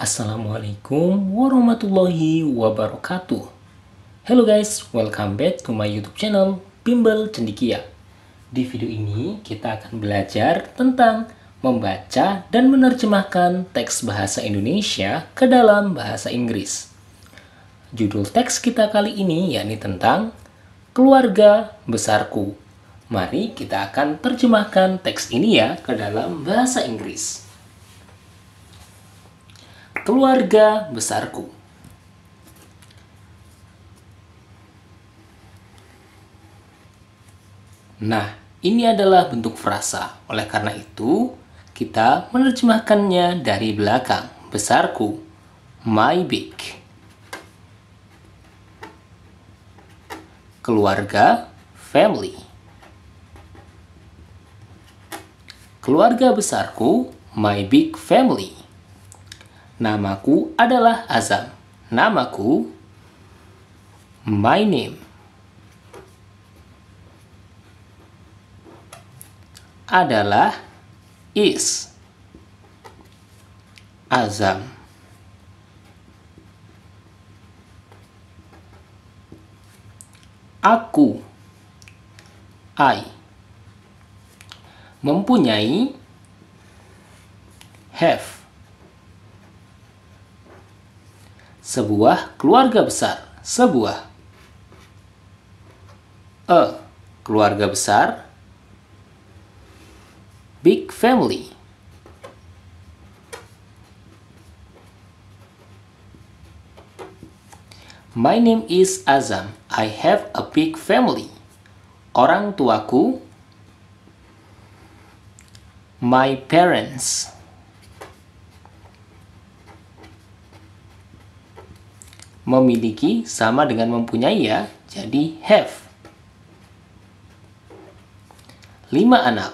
Assalamualaikum warahmatullahi wabarakatuh. Hello guys, welcome back to my YouTube channel Bimbel Cendikia. Di video ini kita akan belajar tentang membaca dan menerjemahkan teks bahasa Indonesia ke dalam bahasa Inggris. Judul teks kita kali ini yakni tentang Keluarga Besarku Mari kita akan terjemahkan teks ini ya ke dalam bahasa Inggris keluarga besarku. Nah, ini adalah bentuk frasa. Oleh karena itu, kita menerjemahkannya dari belakang. Besarku, my big. Keluarga, family. Keluarga besarku, my big family. Namaku adalah Azam. Namaku my name adalah is Azam. Aku I mempunyai have sebuah keluarga besar, sebuah. A. Keluarga besar. Big family. My name is Azam. I have a big family. Orang tuaku. My parents. Memiliki sama dengan mempunyai ya, jadi have. Lima anak.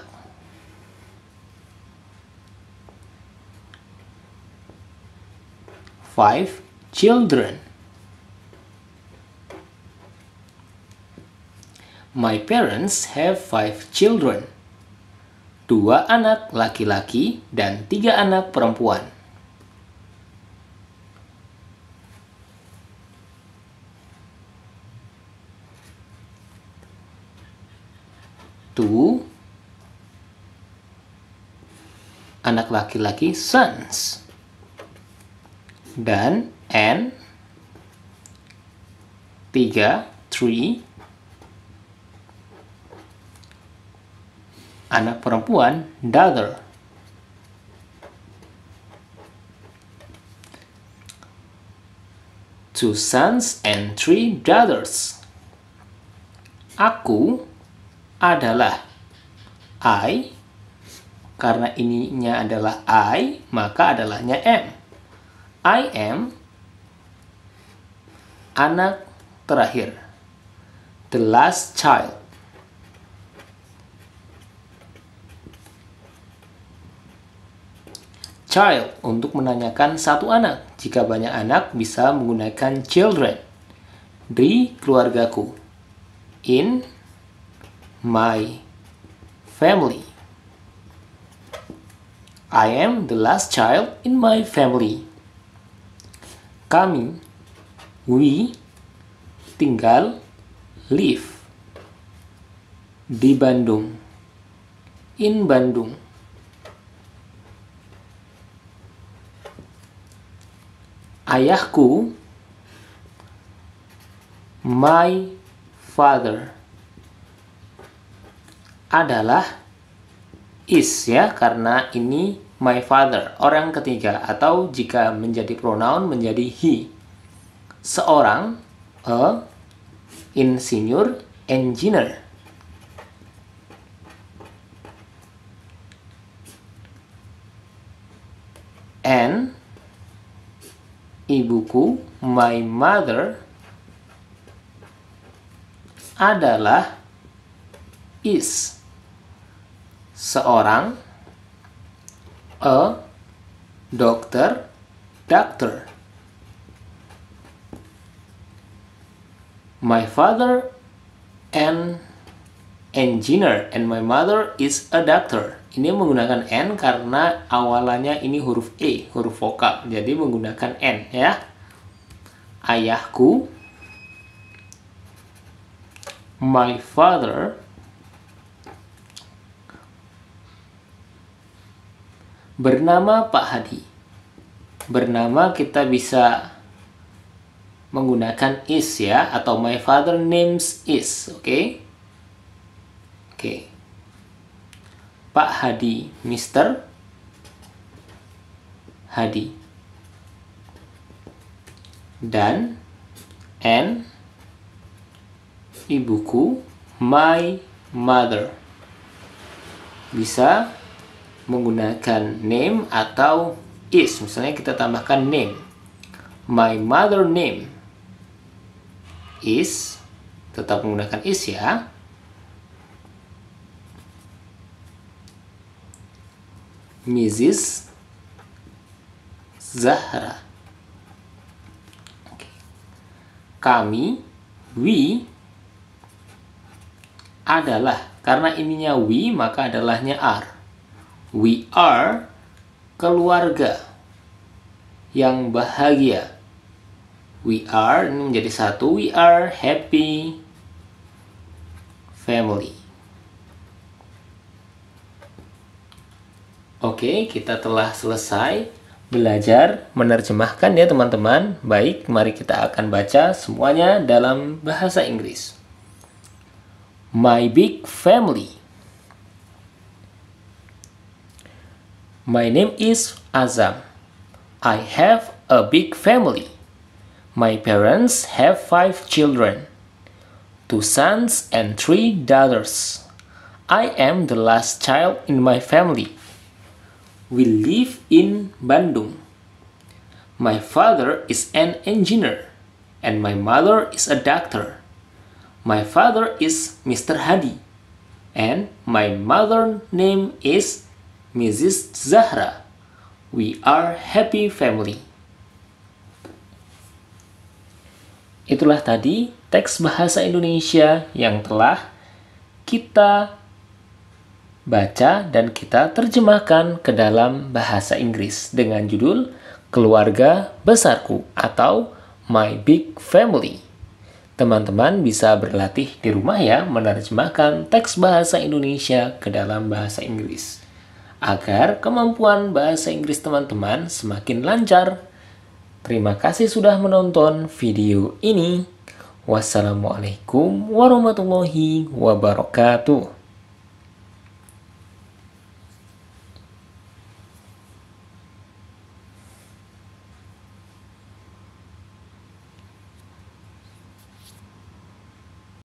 Five children. My parents have five children. Dua anak laki-laki dan tiga anak perempuan. satu anak laki-laki sons dan n tiga three anak perempuan daughter two sons and three daughters aku adalah I karena ininya adalah I maka adalahnya M I am anak terakhir the last child child untuk menanyakan satu anak jika banyak anak bisa menggunakan children di keluargaku in my family. I am the last child in my family. Kami, we, tinggal, live, di Bandung, in Bandung. Ayahku, my father adalah is ya karena ini my father orang ketiga atau jika menjadi pronoun menjadi he seorang a insinyur engineer and ibuku my mother adalah is seorang a dokter doctor my father an engineer and my mother is a doctor ini menggunakan n karena awalannya ini huruf e huruf vokal jadi menggunakan n ya ayahku my father bernama Pak Hadi. Bernama kita bisa menggunakan is ya atau my father names is, oke? Okay? Oke. Okay. Pak Hadi, Mr. Hadi. Dan and ibuku my mother. Bisa menggunakan name atau is. Misalnya kita tambahkan name. My mother name is tetap menggunakan is ya. Mrs. Zahra. Kami, we adalah karena ininya we maka adalahnya are. We are keluarga yang bahagia. We are ini menjadi satu. We are happy family. Oke, kita telah selesai belajar menerjemahkan ya teman-teman. Baik, mari kita akan baca semuanya dalam bahasa Inggris. My big family. My name is Azam. I have a big family. My parents have five children, two sons and three daughters. I am the last child in my family. We live in Bandung. My father is an engineer and my mother is a doctor. My father is Mr. Hadi and my mother name is Mrs. Zahra. We are happy family. Itulah tadi teks bahasa Indonesia yang telah kita baca dan kita terjemahkan ke dalam bahasa Inggris dengan judul Keluarga Besarku atau My Big Family. Teman-teman bisa berlatih di rumah ya menerjemahkan teks bahasa Indonesia ke dalam bahasa Inggris agar kemampuan bahasa Inggris teman-teman semakin lancar. Terima kasih sudah menonton video ini. Wassalamualaikum warahmatullahi wabarakatuh.